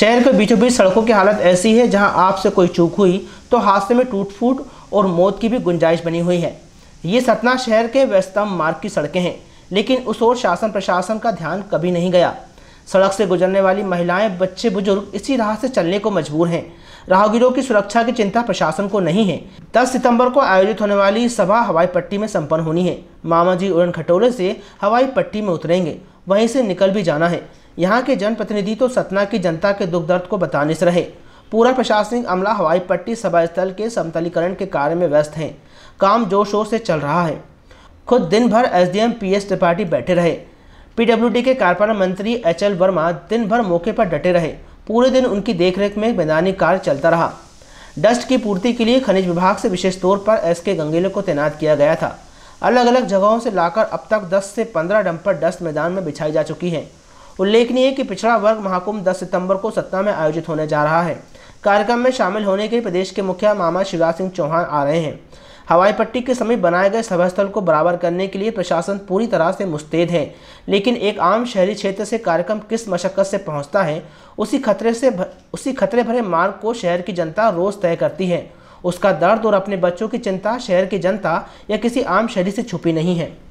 शहर के बीचों बीच सड़कों की हालत ऐसी है जहां आपसे कोई चूक हुई तो हादसे में टूट फूट और मौत की भी गुंजाइश बनी हुई है ये सतना शहर के व्यस्तम मार्ग की सड़कें हैं लेकिन उस ओर शासन प्रशासन का ध्यान कभी नहीं गया सड़क से गुजरने वाली महिलाएं बच्चे बुजुर्ग इसी राह से चलने को मजबूर हैं राहगीरों की सुरक्षा की चिंता प्रशासन को नहीं है 10 सितंबर को आयोजित होने वाली सभा हवाई पट्टी में संपन्न होनी है मामा जी उड़न खटोले से हवाई पट्टी में उतरेंगे वहीं से निकल भी जाना है यहाँ के जनप्रतिनिधि तो सतना की जनता के दुख दर्द को से रहे पूरा प्रशासनिक अमला हवाई पट्टी सभा स्थल के समतलीकरण के कार्य में व्यस्त हैं काम जोर शोर से चल रहा है खुद दिन भर पी एस त्रिपाठी बैठे रहे पीडब्ल्यूडी के कार्यपालन मंत्री एच एल वर्मा दिन भर मौके पर डटे रहे पूरे दिन उनकी देखरेख में मैदानी कार्य चलता रहा डस्ट की पूर्ति के लिए खनिज विभाग से विशेष तौर पर एस के गंगेले को तैनात किया गया था अलग अलग जगहों से लाकर अब तक 10 से 15 डंपर डस्ट मैदान में बिछाई जा चुकी हैं उल्लेखनीय है कि पिछड़ा वर्ग महाकुंभ 10 सितंबर को सतना में आयोजित होने जा रहा है कार्यक्रम में शामिल होने के प्रदेश के मुखिया मामा शिवराज सिंह चौहान आ रहे हैं हवाई पट्टी के समीप बनाए गए सभास्थल को बराबर करने के लिए प्रशासन पूरी तरह से मुस्तैद है लेकिन एक आम शहरी क्षेत्र से कार्यक्रम किस मशक्क़त से पहुंचता है उसी खतरे से भर, उसी खतरे भरे मार्ग को शहर की जनता रोज़ तय करती है उसका दर्द और अपने बच्चों की चिंता शहर की जनता या किसी आम शहरी से छुपी नहीं है